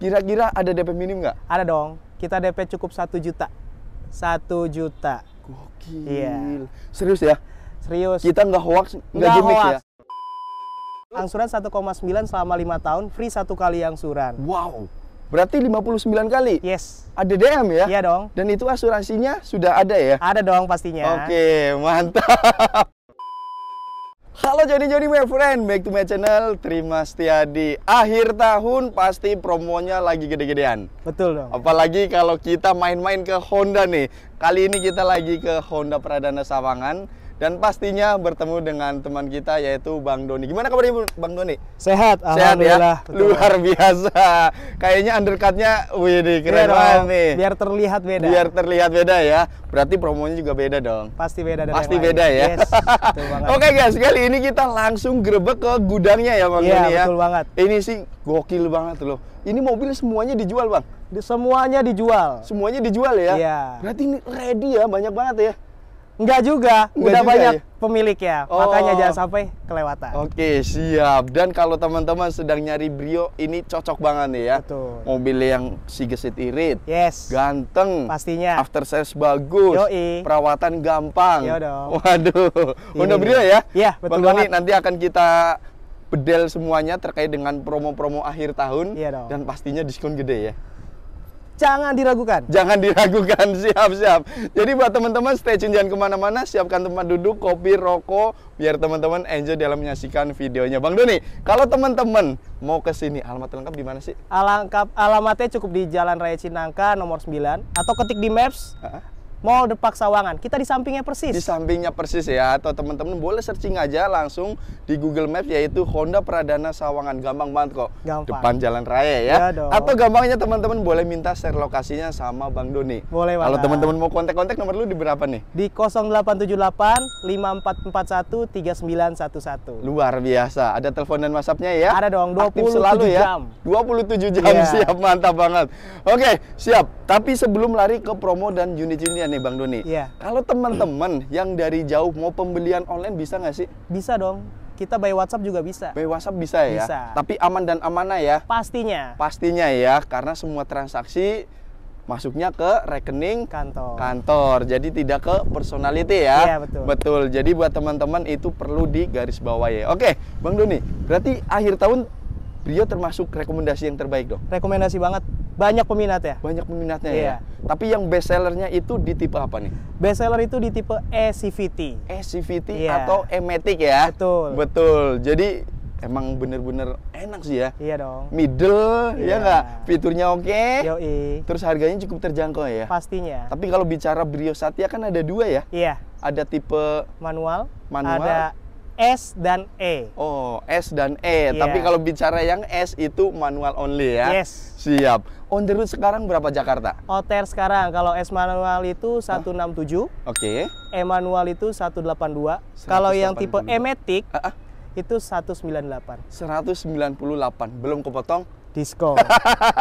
Kira-kira ada DP minim nggak? Ada dong. Kita DP cukup satu juta. Satu juta. Gokil. Iya. Serius ya? Serius. Kita nggak hoax, nggak gimmick ya? hoax. ya? Angsuran 1,9 selama lima tahun, free satu kali angsuran. Wow. Berarti 59 kali? Yes. Ada DM ya? Iya dong. Dan itu asuransinya sudah ada ya? Ada dong pastinya. Oke, mantap. Halo Joni Joni my friend, back to my channel Terima Setiadi Akhir tahun pasti promonya lagi gede-gedean Betul dong Apalagi kalau kita main-main ke Honda nih Kali ini kita lagi ke Honda Pradana Sawangan dan pastinya bertemu dengan teman kita yaitu Bang Doni. Gimana kabarnya Bang Doni? Sehat, Sehat Ya? Luar biasa. Kayaknya undercutnya, wih deh, iya keren banget banget nih. Biar terlihat beda. Biar terlihat beda ya. Berarti promonya juga beda dong. Pasti beda dari Pasti beda lain. ya. Yes, Oke okay guys, kali ini kita langsung grebek ke gudangnya ya Bang yeah, Doni ya. betul banget. Ini sih gokil banget loh. Ini mobil semuanya dijual Bang? Semuanya dijual. Semuanya dijual ya? Iya. Berarti ini ready ya, banyak banget ya? Enggak juga, Nggak udah juga banyak ya? pemilik ya. Oh. Makanya jangan oh. sampai kelewatan. Oke, siap. Dan kalau teman-teman sedang nyari Brio, ini cocok banget nih ya. Betul. Mobil yang si gesit irit. Yes. Ganteng. Pastinya. After sales bagus. Yoi. Perawatan gampang. Iya dong. Waduh. Honda iya, iya. Brio ya? Iya, betul Bang banget. nanti akan kita bedel semuanya terkait dengan promo-promo akhir tahun. Iya dong. Dan pastinya diskon gede ya. Jangan diragukan. Jangan diragukan, siap-siap. Jadi buat teman-teman stay tune jangan kemana-mana, siapkan tempat duduk, kopi, rokok, biar teman-teman enjoy dalam menyaksikan videonya. Bang Doni, kalau teman-teman mau ke sini, alamat lengkap di mana sih? Alangkap, alamatnya cukup di Jalan Raya Cinangka nomor 9 atau ketik di Maps. Mall Depak Sawangan. Kita di sampingnya persis. Di sampingnya persis ya. Atau teman-teman boleh searching aja langsung di Google Maps yaitu Honda Pradana Sawangan. Gampang banget kok. Gampang. Depan jalan raya ya. ya Atau gampangnya teman-teman boleh minta share lokasinya sama Bang Doni. Boleh banget. Kalau teman-teman mau kontak-kontak nomor lu di berapa nih? Di 0878 5441 3911. Luar biasa. Ada telepon dan WhatsApp-nya ya. Ada dong. 27 Aktif selalu ya? jam. ya. 27 jam. Yeah. Siap mantap banget. Oke, siap. Tapi sebelum lari ke promo dan unit-unitnya nih Bang Doni. Iya. Kalau teman-teman yang dari jauh mau pembelian online bisa nggak sih? Bisa dong. Kita by WhatsApp juga bisa. By WhatsApp bisa ya. Bisa. Tapi aman dan amanah ya. Pastinya. Pastinya ya, karena semua transaksi masuknya ke rekening kantor. Kantor. Jadi tidak ke personality ya. Iya, betul. Betul. Jadi buat teman-teman itu perlu digarisbawahi. Oke, Bang Doni. Berarti akhir tahun Brio termasuk rekomendasi yang terbaik dong. Rekomendasi banget. Banyak peminat ya. Banyak peminatnya iya. ya. Tapi yang best sellernya itu di tipe apa nih? Best seller itu di tipe ECVT. E CVT iya. atau e Matic ya. Betul. Betul. Jadi emang bener-bener enak sih ya. Iya dong. Middle ya iya. ya nggak? Fiturnya oke. Okay. Terus harganya cukup terjangkau ya. Pastinya. Tapi kalau bicara Brio Satya kan ada dua ya. Iya. Ada tipe manual. Manual. Ada S dan E. Oh, S dan E. Yeah. Tapi kalau bicara yang S itu manual only ya. Yes. Siap. On the road sekarang berapa Jakarta? Oter sekarang kalau S manual itu 167. Oke. Okay. E manual itu 182. 182. Kalau yang tipe E matic uh -uh. itu 198. 198. Belum kepotong diskon.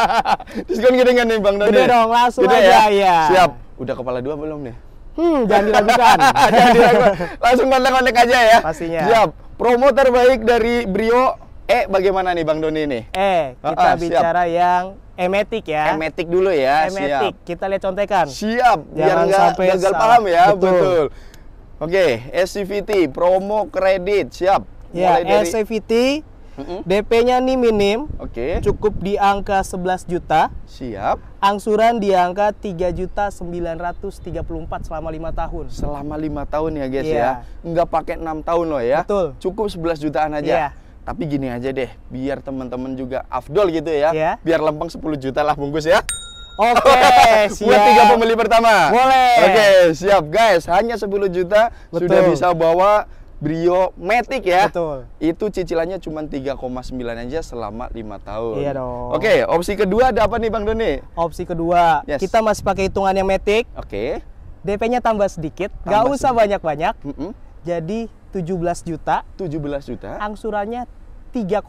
diskon gede nih Bang Doni? Gede dong, langsung gede aja ya. ya. Siap. Udah kepala dua belum nih? Hmm, jangan dilakukan, jangan dilakukan. Langsung kontak-kontak aja ya. Pastinya. Siap. Promo terbaik dari Brio Eh, bagaimana nih Bang Doni nih? Eh, kita ah, bicara siap. yang emetik ya. Emetik dulu ya. Emetik. Siap. Kita lihat contekan. Siap. Biar sampai gagal paham ya. Betul. Betul. Oke, okay, SCVT promo kredit siap. Ya, SCVT dari... SCVT Mm-hmm. DP-nya nih minim. Oke. Okay. Cukup di angka 11 juta. Siap. Angsuran di angka 3 juta 934 selama 5 tahun. Selama 5 tahun ya guys yeah. ya. Enggak pakai 6 tahun loh ya. Betul. Cukup 11 jutaan aja. Yeah. Tapi gini aja deh, biar teman-teman juga afdol gitu ya. Yeah. Biar lempeng 10 juta lah bungkus ya. Oke, okay, Buat tiga pembeli pertama. Boleh. Oke, okay, siap guys. Hanya 10 juta Betul. sudah bisa bawa Brio Matic ya. Betul. Itu cicilannya cuma 3,9 aja selama lima tahun. Iya dong. Oke, opsi kedua ada apa nih Bang Doni? Opsi kedua, yes. kita masih pakai hitungan yang Matic. Oke. Okay. DP-nya tambah sedikit, tambah gak usah banyak-banyak. Mm -mm. Jadi 17 juta. 17 juta. Angsurannya 3,6.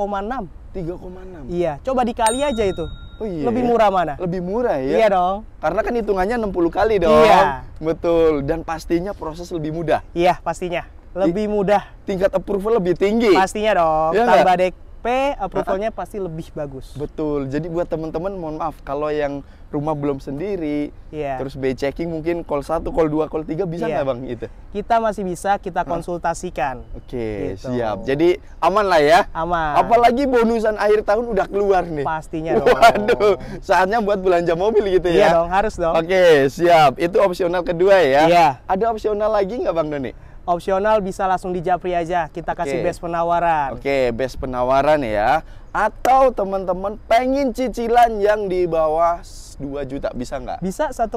3,6. Iya, coba dikali aja itu. Oh iya. Lebih murah mana? Lebih murah ya. Iya dong. Karena kan hitungannya 60 kali dong. Iya. Betul. Dan pastinya proses lebih mudah. Iya, pastinya lebih mudah. Tingkat approval lebih tinggi. Pastinya dong. Ya Tambah dek p, approvalnya ah. pasti lebih bagus. Betul. Jadi buat teman-teman, mohon maaf kalau yang rumah belum sendiri, yeah. terus be checking mungkin call satu, call dua, call tiga bisa iya. nggak yeah. bang itu? Kita masih bisa kita konsultasikan. Oke, okay, gitu. siap. Jadi aman lah ya. Aman. Apalagi bonusan akhir tahun udah keluar nih. Pastinya dong. Waduh, saatnya buat belanja mobil gitu ya. Iya dong, harus dong. Oke, okay, siap. Itu opsional kedua ya. Iya. Yeah. Ada opsional lagi nggak bang Doni? Opsional bisa langsung di Japri aja. Kita kasih okay. best penawaran. Oke, okay, best penawaran ya. Atau teman-teman pengen cicilan yang di bawah 2 juta bisa nggak? Bisa 1,9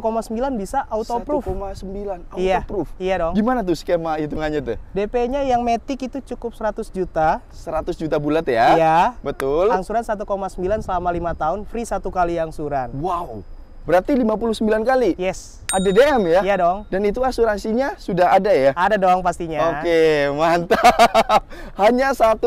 bisa auto proof. 1,9 auto iya. proof. Iya dong. Gimana tuh skema hitungannya tuh? DP-nya yang metik itu cukup 100 juta. 100 juta bulat ya? Iya. Betul. Angsuran 1,9 selama 5 tahun, free satu kali angsuran. Wow. Berarti 59 kali? Yes. Ada DM ya? Iya dong. Dan itu asuransinya sudah ada ya? Ada dong pastinya. Oke, mantap. Hanya 1,9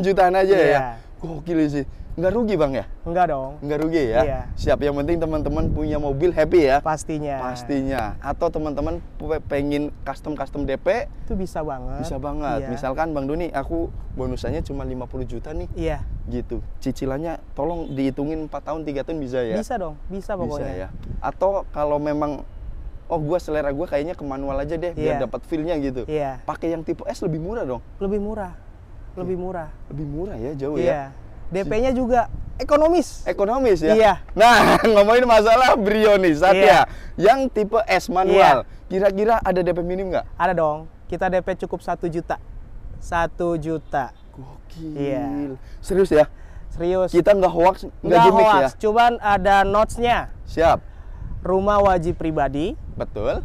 jutaan aja ya? iya. ya? Gokil sih. Nggak rugi bang ya? Nggak dong. Nggak rugi ya? Iya. Siap. Yang penting teman-teman punya mobil happy ya? Pastinya. Pastinya. Atau teman-teman pengen custom-custom DP? Itu bisa banget. Bisa banget. Iya. Misalkan Bang duni aku bonusannya cuma 50 juta nih. Iya. Gitu. Cicilannya tolong dihitungin 4 tahun, 3 tahun bisa ya? Bisa dong. Bisa pokoknya. Bisa ya. Atau kalau memang oh gua selera gua kayaknya ke manual aja deh yeah. biar iya. dapat feelnya gitu. Iya. Yeah. Pakai yang tipe S lebih murah dong. Lebih murah, iya. lebih murah. Lebih murah ya jauh yeah. ya. Iya. DP-nya juga ekonomis. Ekonomis ya. Iya. Nah, ngomongin masalah Brio nih, Satya. Iya. Yang tipe S manual. Iya. Kira-kira iya. ada DP minim nggak? Ada dong. Kita DP cukup satu juta. Satu juta. Gokil. Iya. Serius ya? Serius. Kita nggak hoax, nggak gimmick hoax, ya? Cuman ada notes-nya. Siap. Rumah wajib pribadi. Betul.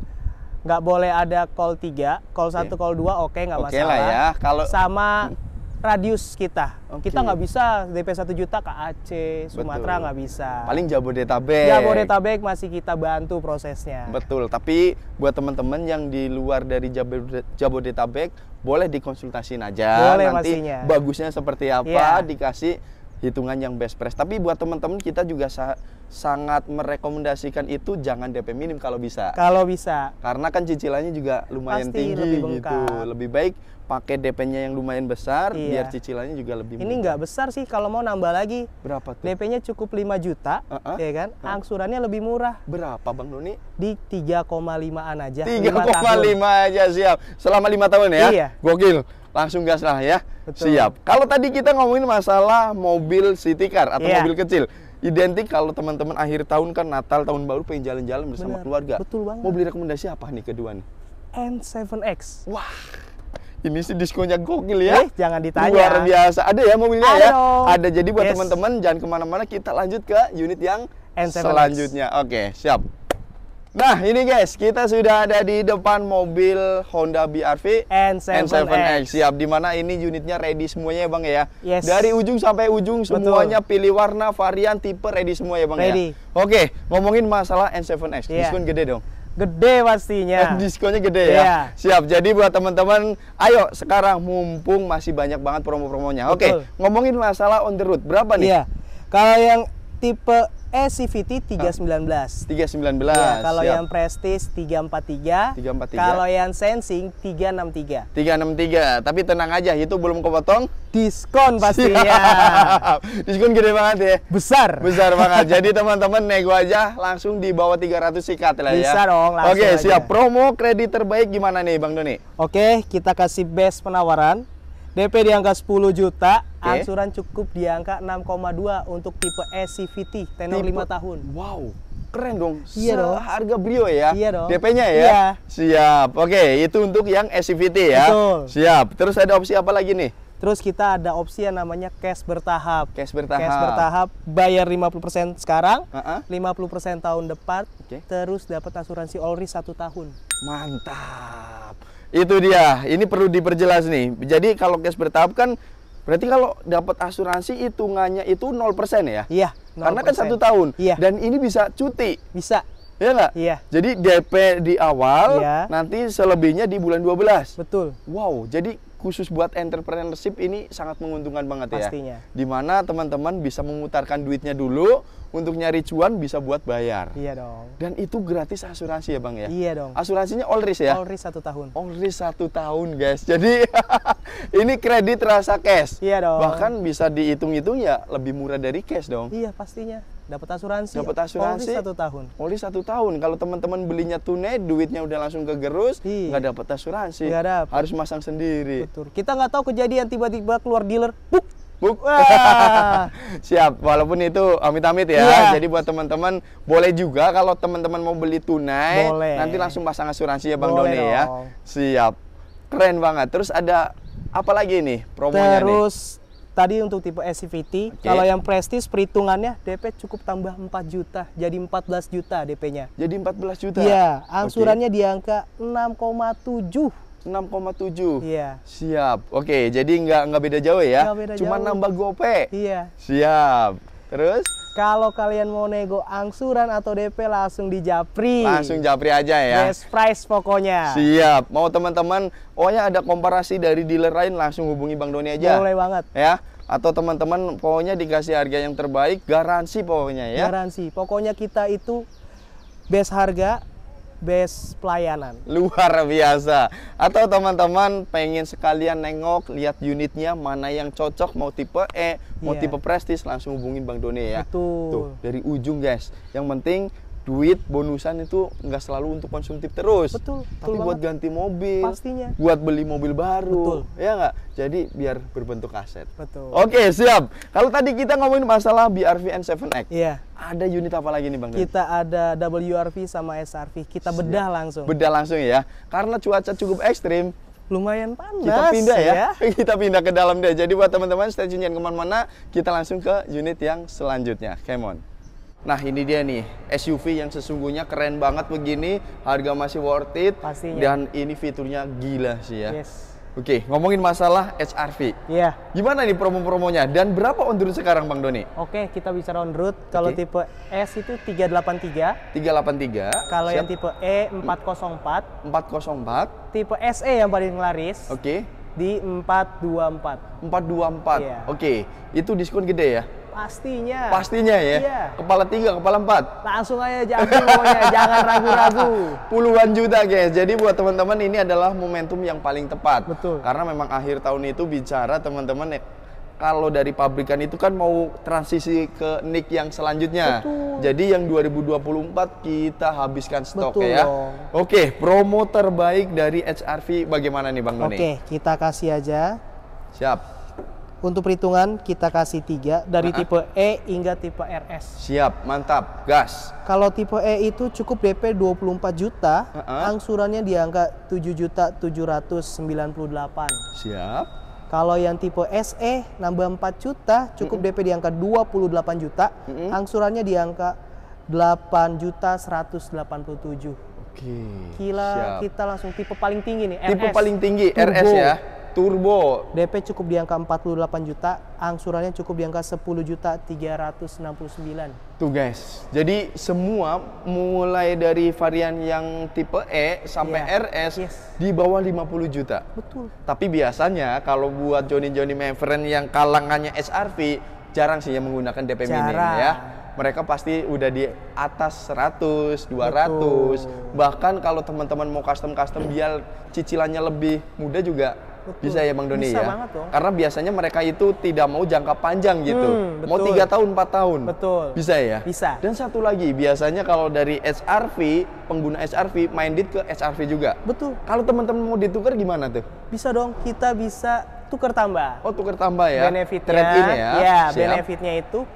Nggak boleh ada call 3, call 1, okay. call 2 oke okay, nggak okay masalah. Oke lah ya. Kalau sama hmm radius kita. Okay. Kita nggak bisa DP 1 juta ke Aceh, Sumatera nggak bisa. Paling Jabodetabek. Jabodetabek masih kita bantu prosesnya. Betul, tapi buat teman-teman yang di luar dari Jabodetabek boleh dikonsultasiin aja boleh, nanti masinya. bagusnya seperti apa, yeah. dikasih hitungan yang best price. Tapi buat teman-teman kita juga sa sangat merekomendasikan itu jangan DP minim kalau bisa. Kalau bisa. Karena kan cicilannya juga lumayan Pasti tinggi lebih gitu. Lebih baik pakai DP-nya yang lumayan besar iya. biar cicilannya juga lebih mudah. Ini nggak besar sih kalau mau nambah lagi. Berapa tuh? DP-nya cukup 5 juta, uh -huh. ya kan? Uh. Angsurannya lebih murah. Berapa Bang Doni? Di 3,5-an aja. 3,5 aja siap. Selama lima tahun ya? Iya. Gokil. Langsung gas lah ya. Betul. Siap. Kalau tadi kita ngomongin masalah mobil city car atau yeah. mobil kecil identik kalau teman-teman akhir tahun kan Natal tahun baru pengen jalan-jalan bersama Bener, keluarga. Betul banget. Mau rekomendasi apa nih kedua nih? N7X. Wah ini sih diskonnya gokil ya. Eh, jangan ditanya. Luar biasa. Ada ya mobilnya ya? Halo. ya. Ada jadi buat yes. teman-teman jangan kemana-mana kita lanjut ke unit yang N7X. selanjutnya. Oke, siap. Nah ini guys, kita sudah ada di depan mobil Honda BRV N7X. N7X. Siap, dimana ini unitnya ready semuanya ya bang ya? Yes. Dari ujung sampai ujung semuanya Betul. pilih warna, varian, tipe ready semua ya bang ya? ready. ya? Oke, ngomongin masalah N7X, yeah. diskon gede dong. Gede pastinya. Eh, diskonnya gede ya. Yeah. Siap. Jadi buat teman-teman, ayo sekarang mumpung masih banyak banget promo-promonya. Oke, okay, ngomongin masalah on the road berapa nih? Iya. Yeah. Kalau yang tipe SCVT CVT 319. 319. Ya, kalau Siap. yang Prestige 343. 343. Kalau yang Sensing 363. 363. Tapi tenang aja itu belum kepotong diskon pastinya. Siap. diskon gede banget ya. Besar. Besar banget. Jadi teman-teman nego aja langsung di bawah 300 sikat lah ya. Bisa dong langsung. Oke, siap. Aja. Promo kredit terbaik gimana nih Bang Doni? Oke, kita kasih best penawaran DP di angka 10 juta, okay. angsuran cukup di angka 6,2 untuk tipe SCVT tenor tipe, 5 tahun. Wow. Keren dong. Iya dong. Harga Brio ya. Iya dong. DP-nya ya. Iya. Siap. Oke, itu untuk yang SCVT ya. Betul. Siap. Terus ada opsi apa lagi nih? Terus kita ada opsi yang namanya cash bertahap. Cash bertahap. Cash bertahap bayar 50% sekarang, uh puluh 50% tahun depan, okay. terus dapat asuransi all risk 1 tahun. Mantap itu dia ini perlu diperjelas nih jadi kalau cash bertahap kan berarti kalau dapat asuransi hitungannya itu 0% ya iya 0%. karena kan satu tahun iya. dan ini bisa cuti bisa Iya nggak? Iya. Jadi DP di awal, iya. nanti selebihnya di bulan 12. Betul. Wow, jadi khusus buat entrepreneurship ini sangat menguntungkan banget Pastinya. ya. Pastinya. Dimana teman-teman bisa memutarkan duitnya dulu untuk nyari cuan bisa buat bayar. Iya dong. Dan itu gratis asuransi ya bang ya. Iya dong. Asuransinya all risk ya. All risk satu tahun. All risk satu tahun guys. Jadi ini kredit rasa cash. Iya dong. Bahkan bisa dihitung-hitung ya lebih murah dari cash dong. Iya pastinya. Dapat asuransi. Dapat asuransi. Polis satu tahun. Polis satu tahun. Kalau teman-teman belinya tunai, duitnya udah langsung kegerus, iya. nggak dapat asuransi. Nggak dapat. Harus masang sendiri. Betul. Kita nggak tahu kejadian tiba-tiba keluar dealer, buk, Buk. Siap, walaupun itu amit-amit ya. Yeah. Jadi buat teman-teman boleh juga kalau teman-teman mau beli tunai, boleh. nanti langsung pasang asuransi ya Bang boleh Doni ya. dong. ya. Siap. Keren banget. Terus ada apa lagi nih promonya Terus, nih? Terus Tadi untuk tipe SCVT, okay. kalau yang prestis perhitungannya DP cukup tambah 4 juta, jadi 14 juta DP-nya. Jadi 14 juta? Iya, angsurannya okay. di angka 6,7. 6,7. Iya. Siap. Oke, jadi nggak nggak beda jauh ya. beda Cuma jauh. nambah gope. Iya. Siap. Terus? Kalau kalian mau nego angsuran atau DP langsung di Japri. Langsung Japri aja ya. Best price pokoknya. Siap. Mau teman-teman, pokoknya ada komparasi dari dealer lain langsung hubungi Bang Doni aja. Boleh banget. Ya atau teman-teman pokoknya dikasih harga yang terbaik garansi pokoknya ya garansi pokoknya kita itu best harga Best pelayanan. Luar biasa. Atau teman-teman pengen sekalian nengok, lihat unitnya mana yang cocok mau tipe E, mau yeah. tipe Prestige langsung hubungin Bang Doni ya. Betul. Tuh, dari ujung guys. Yang penting duit bonusan itu nggak selalu untuk konsumtif terus. Betul. Tapi betul buat ganti mobil. Pastinya. Buat beli mobil baru. Betul. Ya nggak. Jadi biar berbentuk aset. Betul. Oke siap. Kalau tadi kita ngomongin masalah BRV N7X. Iya. Ada unit apa lagi nih bang? Kita ada WRV sama SRV. Kita bedah langsung. Bedah langsung ya. Karena cuaca cukup ekstrim lumayan panas. Kita pindah ya. ya. Kita pindah ke dalam deh. Jadi buat teman-teman stay tune jangan kemana-mana. Kita langsung ke unit yang selanjutnya. Come on. Nah ini dia nih SUV yang sesungguhnya keren banget begini, harga masih worth it Pastinya. dan ini fiturnya gila sih ya. Yes. Oke, ngomongin masalah HRV. Iya. Gimana nih promo-promonya dan berapa on road sekarang Bang Doni? Oke, kita bicara on road. Kalau okay. tipe S itu 383. 383. Kalau yang tipe E 404. 404. Tipe SE yang paling laris. Oke. Okay. Di 424. 424. Yeah. Oke, itu diskon gede ya? Pastinya. Pastinya ya. Iya. Kepala tiga, kepala empat. Langsung aja jangan ragu-ragu. Puluhan juta guys. Jadi buat teman-teman ini adalah momentum yang paling tepat. Betul. Karena memang akhir tahun itu bicara teman-teman ya, kalau dari pabrikan itu kan mau transisi ke nick yang selanjutnya. Betul. Jadi yang 2024 kita habiskan stok Betul ya. Dong. Oke, promo terbaik dari HRV bagaimana nih Bang Doni? Oke, kita kasih aja. Siap. Untuk perhitungan kita kasih tiga dari nah, tipe E hingga tipe RS. Siap, mantap, gas. Kalau tipe E itu cukup DP 24 juta, uh -uh. angsurannya di angka 7 juta 798. Siap. Kalau yang tipe SE nambah 4 juta, cukup mm -mm. DP di angka 28 juta, mm -mm. angsurannya di angka 8 juta 187. Oke. Gila, Siap. kita langsung tipe paling tinggi nih, RS. Tipe paling tinggi Turbo. RS ya turbo. DP cukup di angka 48 juta, angsurannya cukup di angka 10 juta 369. Tuh guys, jadi semua mulai dari varian yang tipe E sampai yeah. RS yes. di bawah 50 juta. Betul. Tapi biasanya kalau buat Johnny-Johnny Maverick yang kalangannya SRV jarang sih yang menggunakan DP jarang. minim ya mereka pasti udah di atas 100, 200. Betul. Bahkan kalau teman-teman mau custom-custom biar cicilannya lebih mudah juga Betul. Bisa ya Bang Doni Bisa ya. Banget dong. Karena biasanya mereka itu tidak mau jangka panjang hmm, gitu. Hmm, Mau tiga tahun, 4 tahun. Betul. Bisa ya? Bisa. Dan satu lagi, biasanya kalau dari SRV, pengguna SRV minded ke SRV juga. Betul. Kalau teman-teman mau ditukar gimana tuh? Bisa dong, kita bisa tukar tambah. Oh, tukar tambah ya. Benefitnya. Trade in ya. Ya, benefitnya itu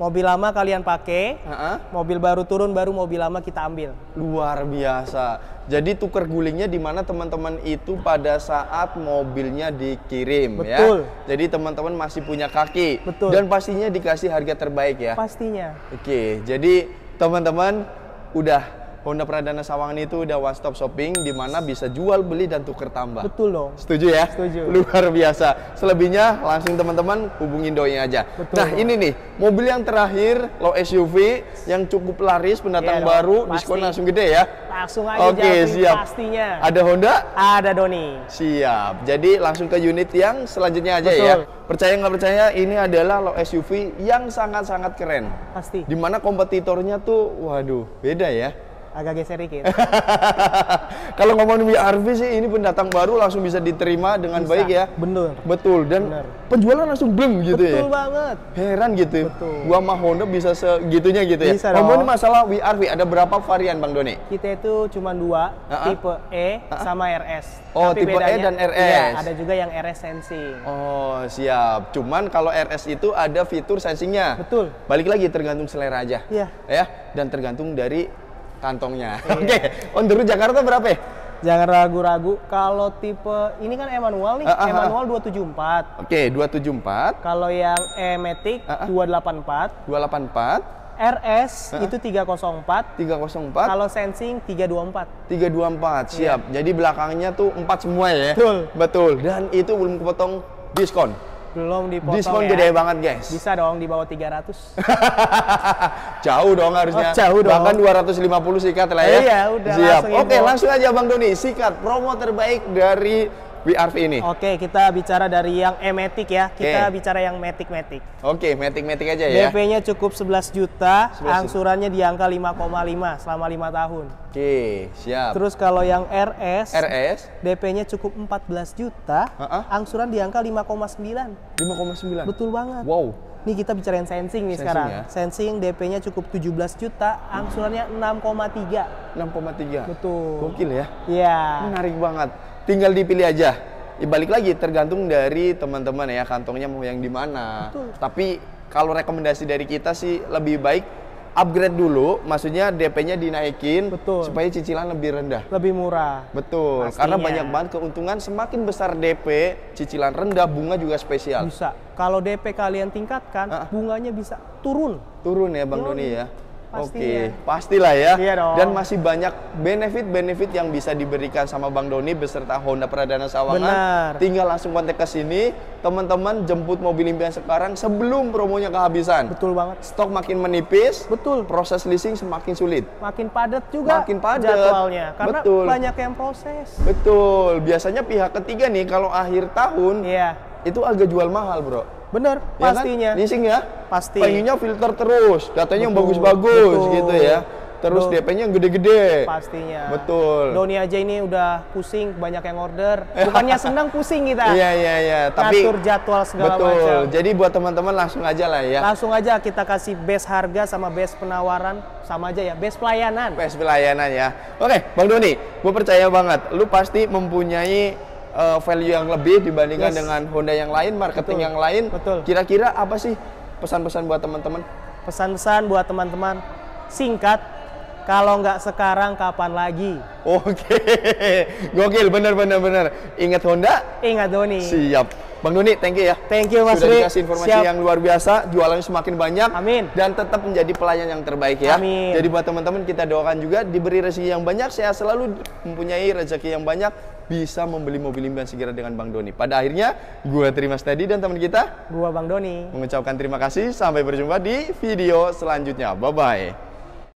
Mobil lama kalian pakai, uh -huh. mobil baru turun baru mobil lama kita ambil. Luar biasa. Jadi tuker gulingnya di mana teman-teman itu pada saat mobilnya dikirim ya? Betul. ya. Jadi teman-teman masih punya kaki. Betul. Dan pastinya dikasih harga terbaik ya. Pastinya. Oke, jadi teman-teman udah Honda Pradana Sawangan itu udah one stop shopping di mana bisa jual beli dan tukar tambah. Betul dong. Setuju ya? Setuju. Luar biasa. Selebihnya langsung teman-teman hubungin doi aja. Betul. Nah, dong. ini nih mobil yang terakhir low SUV yang cukup laris pendatang yeah, baru, Pasti. diskon langsung gede ya. Langsung aja Oke, okay, siap. pastinya. Ada Honda? Ada Doni. Siap. Jadi langsung ke unit yang selanjutnya aja ya. Betul. ya. Percaya nggak percaya ini adalah low SUV yang sangat-sangat keren. Pasti. Dimana kompetitornya tuh waduh, beda ya agak geser dikit. Kalau ngomongin VRV sih ini pendatang baru langsung bisa diterima dengan bisa. baik ya. Bener. Betul dan Bener. penjualan langsung bleng gitu Betul ya. Betul banget. Heran gitu. Betul. Gua sama Honda bisa segitunya gitu ya. Bisa ngomongin masalah VRV ada berapa varian Bang Doni? Kita itu cuma dua, uh -huh. tipe E uh -huh. sama RS. Oh, Tapi tipe e bedanya, E dan RS. Iya, ada juga yang RS sensing. Oh, siap. Cuman kalau RS itu ada fitur sensingnya. Betul. Balik lagi tergantung selera aja. Iya. Ya, dan tergantung dari kantongnya. Oke, okay. on the road Jakarta berapa ya? Jangan ragu-ragu. Kalau tipe ini kan Emanual nih, uh, uh, tujuh 274. Oke, okay, 274. Kalau yang E-Matic uh, uh. 284. 284. RS uh, itu 304. 304. Kalau sensing 324. 324, siap. Yeah. Jadi belakangnya tuh empat semua ya. Betul. Betul. Dan itu belum kepotong diskon. Belum dipotong Diskon ya. gede banget guys. Bisa dong di bawah 300. jauh dong harusnya. Oh, jauh dong. Bahkan 250 sikat lah ya. Iya, udah Siap. Langsung Oke, langsung aja Bang Doni, sikat promo terbaik dari VRV ini? Oke, kita bicara dari yang E-Matic ya. Kita okay. bicara yang metik metik. Oke, okay, metik matic aja ya. DP-nya cukup 11 juta, 11 angsurannya di angka 5,5 selama 5 tahun. Oke, okay, siap. Terus kalau yang RS, RS DP-nya cukup 14 juta, uh -uh. angsuran di angka 5,9. 5,9. Betul banget. Wow. Nih kita bicarain sensing nih sensing sekarang. Ya? Sensing DP-nya cukup 17 juta, angsurannya 6,3. 6,3. Betul. Gokil ya? Iya. Menarik banget tinggal dipilih aja ya, balik lagi tergantung dari teman-teman ya kantongnya mau yang di mana tapi kalau rekomendasi dari kita sih lebih baik upgrade dulu, maksudnya DP-nya dinaikin Betul. supaya cicilan lebih rendah. Lebih murah. Betul. Pastinya. Karena banyak banget keuntungan semakin besar DP, cicilan rendah, bunga juga spesial. Bisa. Kalau DP kalian tingkatkan, bunganya bisa turun. Turun ya Bang Doni ya. Oke, okay. pastilah ya. Iya dong. Dan masih banyak benefit-benefit yang bisa diberikan sama Bang Doni beserta Honda Pradana Sawangan. Benar. Tinggal langsung kontak ke sini, teman-teman jemput mobil impian sekarang sebelum promonya kehabisan. Betul banget. Stok makin menipis. Betul. Proses leasing semakin sulit. Makin padat juga. Makin padat jadwalnya. Karena Betul. banyak yang proses. Betul. Biasanya pihak ketiga nih kalau akhir tahun, iya. itu agak jual mahal, Bro. Bener, ya kan? pastinya. Kan? Leasing ya? Pasti. Penyunya filter terus, datanya yang bagus-bagus gitu ya. Terus DP-nya yang gede-gede. Pastinya. Betul. Doni aja ini udah pusing, banyak yang order. Bukannya senang pusing kita. Iya, iya, iya. Tapi ngatur jadwal segala betul. macam. Betul. Jadi buat teman-teman langsung aja lah ya. Langsung aja kita kasih base harga sama base penawaran sama aja ya, base pelayanan. Base pelayanan ya. Oke, Bang Doni, gue percaya banget lu pasti mempunyai uh, value yang lebih dibandingkan yes. dengan Honda yang lain, marketing Betul. yang lain. Betul. Kira-kira apa sih pesan-pesan buat teman-teman? Pesan-pesan buat teman-teman singkat. Kalau nggak sekarang, kapan lagi? Oke, gokil, benar-benar benar. Ingat Honda? Ingat Doni. Siap. Bang Doni, thank you ya. Thank you Mas Sudah dikasih informasi Siap. yang luar biasa, jualannya semakin banyak. Amin. Dan tetap menjadi pelayan yang terbaik ya. Amin. Jadi buat teman-teman kita doakan juga diberi rezeki yang banyak, Saya selalu, mempunyai rezeki yang banyak, bisa membeli mobil impian segera dengan Bang Doni. Pada akhirnya, gue terima steady dan teman kita, gue Bang Doni, mengucapkan terima kasih. Sampai berjumpa di video selanjutnya. Bye bye.